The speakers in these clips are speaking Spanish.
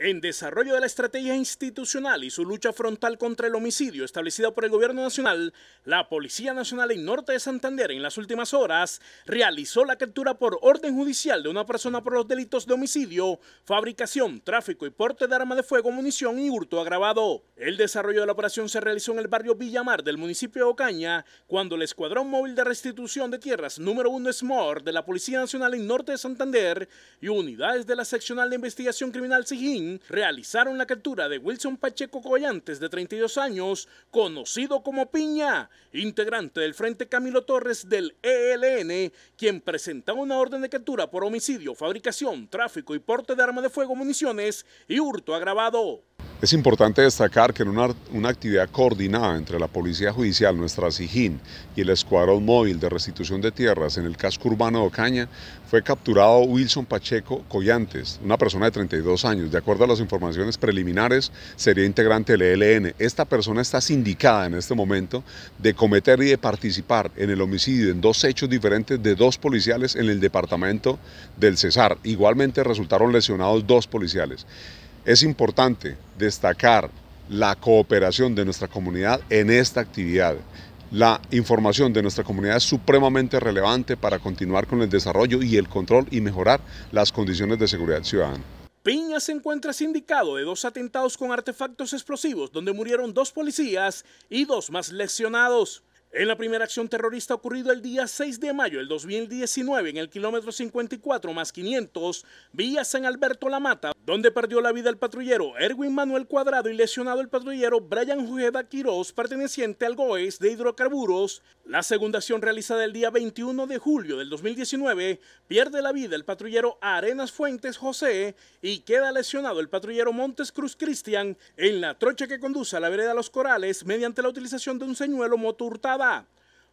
En desarrollo de la estrategia institucional y su lucha frontal contra el homicidio establecida por el Gobierno Nacional, la Policía Nacional en Norte de Santander en las últimas horas realizó la captura por orden judicial de una persona por los delitos de homicidio, fabricación, tráfico y porte de arma de fuego, munición y hurto agravado. El desarrollo de la operación se realizó en el barrio Villamar del municipio de Ocaña, cuando el Escuadrón Móvil de Restitución de Tierras número 1 SMOR de la Policía Nacional en Norte de Santander y unidades de la Seccional de Investigación Criminal SIGIN realizaron la captura de Wilson Pacheco Collantes, de 32 años, conocido como Piña, integrante del Frente Camilo Torres del ELN, quien presentaba una orden de captura por homicidio, fabricación, tráfico y porte de arma de fuego, municiones y hurto agravado. Es importante destacar que en una, actividad coordinada entre la Policía Judicial, nuestra SIGIN y el Escuadrón Móvil de Restitución de Tierras en el casco urbano de Ocaña, fue capturado Wilson Pacheco Collantes, una persona de 32 años. De acuerdo a las informaciones preliminares, sería integrante del ELN. Esta persona está sindicada en este momento de cometer y de participar en el homicidio en dos hechos diferentes de dos policiales en el departamento del Cesar. Igualmente resultaron lesionados dos policiales. Es importante destacar la cooperación de nuestra comunidad en esta actividad. La información de nuestra comunidad es supremamente relevante para continuar con el desarrollo y el control y mejorar las condiciones de seguridad ciudadana. Piña se encuentra sindicado de dos atentados con artefactos explosivos donde murieron dos policías y dos más lesionados. En la primera acción terrorista ocurrido el día 6 de mayo del 2019 en el kilómetro 54 más 500, vía San Alberto La Mata, donde perdió la vida el patrullero Erwin Manuel Cuadrado y lesionado el patrullero Brian Jujeda Quirós, perteneciente al GOES de hidrocarburos. La segunda acción realizada el día 21 de julio del 2019 pierde la vida el patrullero Arenas Fuentes José y queda lesionado el patrullero Montes Cruz Cristian en la trocha que conduce a la vereda Los Corales mediante la utilización de un señuelo moto hurtado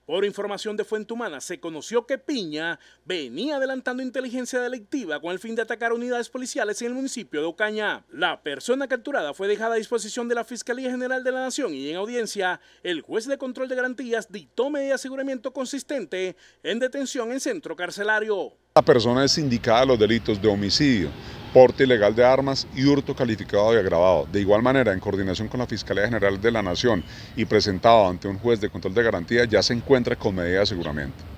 por información de fuente humana, se conoció que Piña venía adelantando inteligencia delictiva con el fin de atacar unidades policiales en el municipio de Ocaña. La persona capturada fue dejada a disposición de la Fiscalía General de la Nación y en audiencia, el juez de control de garantías dictó medida de aseguramiento consistente en detención en centro carcelario. La persona es indicada a los delitos de homicidio, porte ilegal de armas y hurto calificado y agravado. De igual manera, en coordinación con la Fiscalía General de la Nación y presentado ante un juez de control de garantía, ya se encuentra con medida de